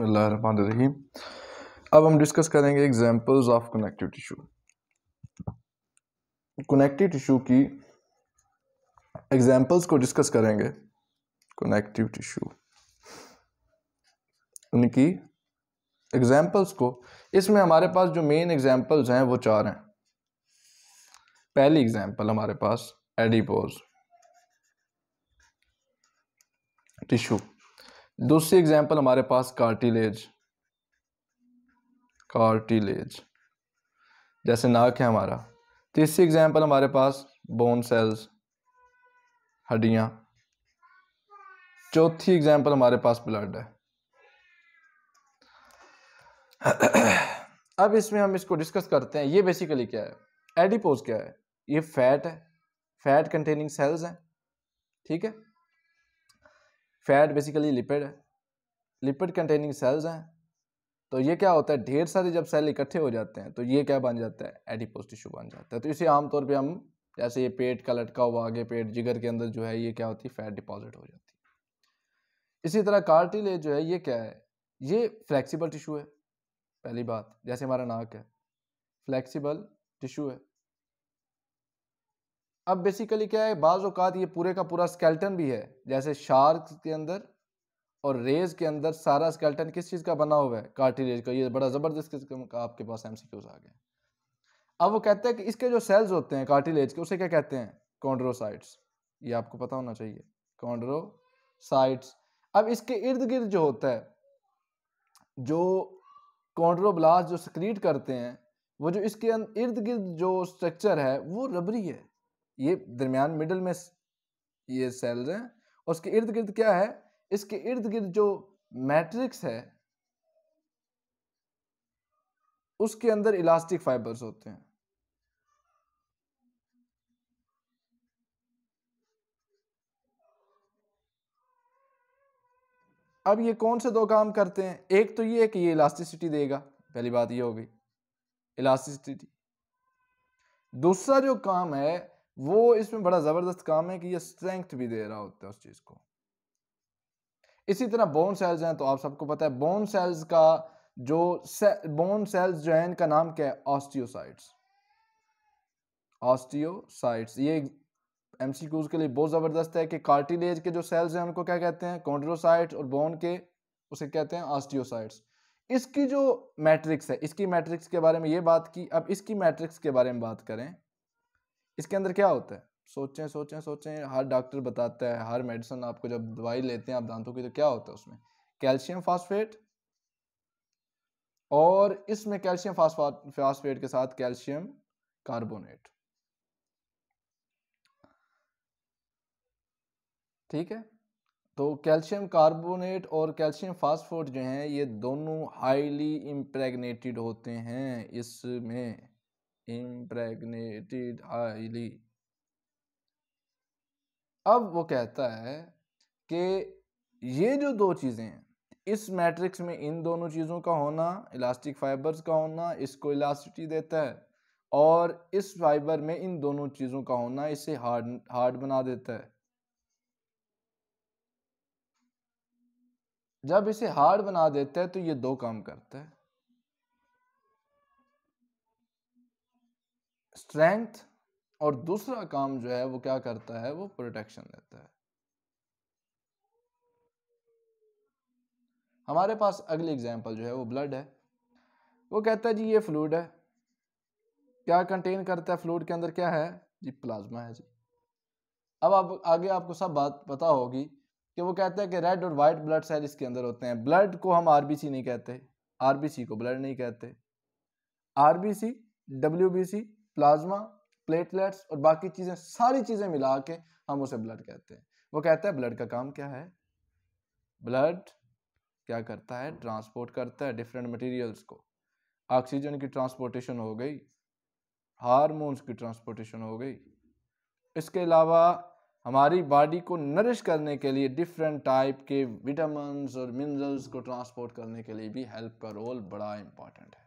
बसमीम अब हम डिस्कस करेंगे examples of connective tissue connective tissue की एग्जांपल्स को डिस्कस करेंगे कनेक्टिव टिश्यू उनकी एग्जांपल्स को इसमें हमारे पास जो मेन एग्जांपल्स हैं वो चार हैं पहली एग्जांपल हमारे पास एडिपोज टिश्यू दूसरी एग्जांपल हमारे पास कार्टिलेज कार्टिलेज जैसे नाक है हमारा तीसरी एग्जांपल हमारे पास बोन सेल्स हड्डियां चौथी एग्जांपल हमारे पास ब्लड है अब इसमें हम इसको डिस्कस करते हैं ये बेसिकली क्या है एडिपोज क्या है ये फैट है फैट कंटेनिंग सेल्स हैं ठीक है फैट बेसिकली लिपिड है लिपिड कंटेनिंग सेल्स हैं तो ये क्या होता है ढेर सारे जब सेल इकट्ठे हो जाते हैं तो ये क्या बन जाता है एडिपोज टिश्यू बन जाता है तो इसे आमतौर पे हम जैसे ये पेट का लटका हुआ आगे पेट जिगर के अंदर जो है ये क्या होती है फैट डिपॉजिट हो जाती है इसी तरह कार्टिलेज जो है ये क्या है ये फ्लैक्सीबल टिशू है पहली बात जैसे हमारा नाक है फ्लैक्सीबल टिशू है अब बेसिकली क्या है बाज़ अवत ये पूरे का पूरा स्केल्टन भी है जैसे शार्क के अंदर और रेज के अंदर सारा स्केल्टन किस चीज़ का बना हुआ है कार्टिलेज का ये बड़ा ज़बरदस्त किस्म का आपके पास एम आ गया अब वो कहते हैं कि इसके जो सेल्स होते हैं कार्टिलेज के उसे क्या कहते हैं कॉन्ड्रोसाइट्स ये आपको पता होना चाहिए कॉन्ड्रोसाइट्स अब इसके इर्द गिर्द जो होता है जो कॉन्ड्रोब्लास्ट जो सक्रीट करते हैं वो जो इसके अं-, इर्द गिर्द जो स्ट्रक्चर है वो रबरी है ये दरमियान मिडल में ये सेल्स हैं और उसके इर्द गिर्द क्या है इसके इर्द गिर्द जो मैट्रिक्स है उसके अंदर इलास्टिक फाइबर्स होते हैं अब ये कौन से दो काम करते हैं एक तो ये है कि ये इलास्टिसिटी देगा पहली बात ये गई इलास्टिसिटी दूसरा जो काम है वो इसमें बड़ा ज़बरदस्त काम है कि ये स्ट्रेंथ भी दे रहा होता है उस चीज़ को इसी तरह बोन सेल्स हैं तो आप सबको पता है बोन सेल्स का जो से, बोन सेल्स जो है इनका नाम क्या है ऑस्टियोसाइट्स ऑस्टियोसाइट्स ये एमसीक्यूज के लिए बहुत ज़बरदस्त है कि कार्टिलेज के जो सेल्स हैं उनको क्या कहते हैं कॉन्ड्रोसाइट्स और बोन के उसे कहते हैं ऑस्टियोसाइट्स इसकी जो मैट्रिक्स है इसकी मैट्रिक्स के बारे में ये बात की अब इसकी मैट्रिक्स के बारे में बात करें इसके अंदर क्या होता है सोचें सोचें सोचें हर डॉक्टर बताता है हर मेडिसिन आपको जब दवाई लेते हैं आप दांतों की तो क्या होता है उसमें कैल्शियम फास्फेट और इसमें कैल्शियम फास्फेट के साथ कैल्शियम कार्बोनेट ठीक है तो कैल्शियम कार्बोनेट और कैल्शियम फास्फोट जो हैं ये दोनों हाईली इम्प्रेगनेटेड होते हैं इसमें इम्प्रेगनेटेड हाईली अब वो कहता है कि ये जो दो चीज़ें हैं इस मैट्रिक्स में इन दोनों चीज़ों का होना इलास्टिक फाइबर्स का होना इसको इलास्टिटी देता है और इस फाइबर में इन दोनों चीज़ों का होना इसे हार्ड हार्ड बना देता है जब इसे हार्ड बना देता है तो ये दो काम करता है स्ट्रेंथ और दूसरा काम जो है वो क्या करता है वो प्रोटेक्शन देता है हमारे पास अगली एग्जांपल जो है वो ब्लड है वो कहता है जी ये फ्लूड है क्या कंटेन करता है फ्लूड के अंदर क्या है जी प्लाज्मा है जी अब आप आगे आपको सब बात पता होगी कि वो कहता है कि रेड और वाइट ब्लड सेल इसके अंदर होते हैं ब्लड को हम आरबीसी नहीं कहते आरबीसी को ब्लड नहीं कहते आरबीसी डब्ल्यूबीसी प्लाज्मा प्लेटलेट्स और बाकी चीज़ें सारी चीज़ें मिला के हम उसे ब्लड कहते हैं वो कहता है ब्लड का काम क्या है ब्लड क्या करता है ट्रांसपोर्ट करता है डिफरेंट मटेरियल्स को ऑक्सीजन की ट्रांसपोर्टेशन हो गई हारमोन्स की ट्रांसपोर्टेशन हो गई इसके अलावा हमारी बॉडी को नरिश करने के लिए डिफरेंट टाइप के विटामिन और मिनरल्स को ट्रांसपोर्ट करने के लिए भी हेल्प का रोल बड़ा इम्पॉर्टेंट है